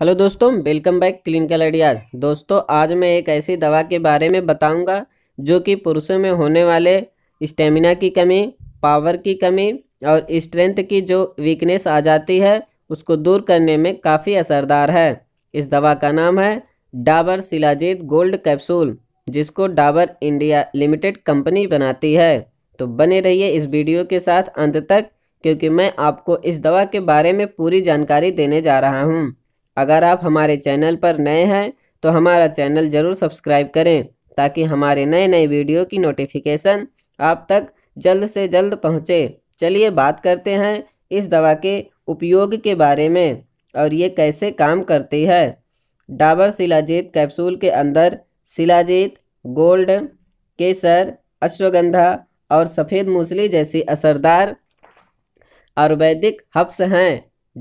hello दोस्तों welcome back clinical idea दोस्तों आज मैं एक ऐसी दवा के बारे में बताऊंगा जो कि पुरुषों में होने वाले स्टेमिना की कमी पावर की कमी और स्ट्रेंथ की जो वीकनेस आ जाती है उसको दूर करने में काफ़ी असरदार है इस दवा का नाम है डाबर सिलाजीत गोल्ड कैप्सूल जिसको डाबर इंडिया लिमिटेड कंपनी बनाती है तो बने रहिए इस वीडियो के साथ अंत तक क्योंकि मैं आपको इस दवा के बारे में पूरी जानकारी देने जा रहा हूँ अगर आप हमारे चैनल पर नए हैं तो हमारा चैनल ज़रूर सब्सक्राइब करें ताकि हमारे नए नए वीडियो की नोटिफिकेशन आप तक जल्द से जल्द पहुँचे चलिए बात करते हैं इस दवा के उपयोग के बारे में और ये कैसे काम करती है डाबर सिलाजीत कैप्सूल के अंदर सिलाजीत गोल्ड केसर अश्वगंधा और सफ़ेद मूसली जैसी असरदार आयुर्वैदिक हब्स हैं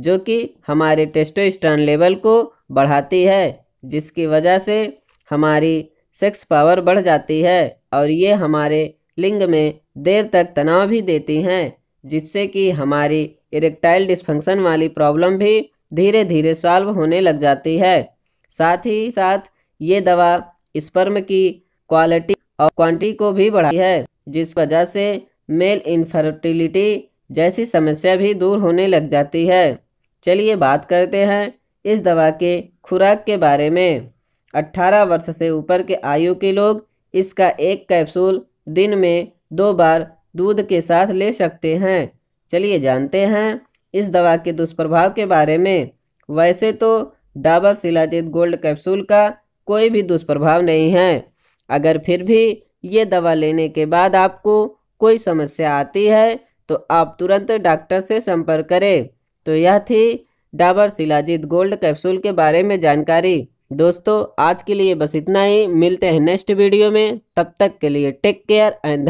जो कि हमारे टेस्टोस्टेरोन लेवल को बढ़ाती है जिसकी वजह से हमारी सेक्स पावर बढ़ जाती है और ये हमारे लिंग में देर तक तनाव भी देती हैं जिससे कि हमारी इरेक्टाइल डिस्फंक्शन वाली प्रॉब्लम भी धीरे धीरे सॉल्व होने लग जाती है साथ ही साथ ये दवा स्पर्म की क्वालिटी और क्वांटिटी को भी बढ़ाती है जिस वजह से मेल इनफर्टिलिटी जैसी समस्या भी दूर होने लग जाती है चलिए बात करते हैं इस दवा के खुराक के बारे में 18 वर्ष से ऊपर के आयु के लोग इसका एक कैप्सूल दिन में दो बार दूध के साथ ले सकते हैं चलिए जानते हैं इस दवा के दुष्प्रभाव के बारे में वैसे तो डाबर सिलाजित गोल्ड कैप्सूल का कोई भी दुष्प्रभाव नहीं है अगर फिर भी ये दवा लेने के बाद आपको कोई समस्या आती है तो आप तुरंत डॉक्टर से संपर्क करें तो यह थी डाबर शिलाजीत गोल्ड कैप्सूल के बारे में जानकारी दोस्तों आज के लिए बस इतना ही मिलते हैं नेक्स्ट वीडियो में तब तक के लिए टेक केयर एंड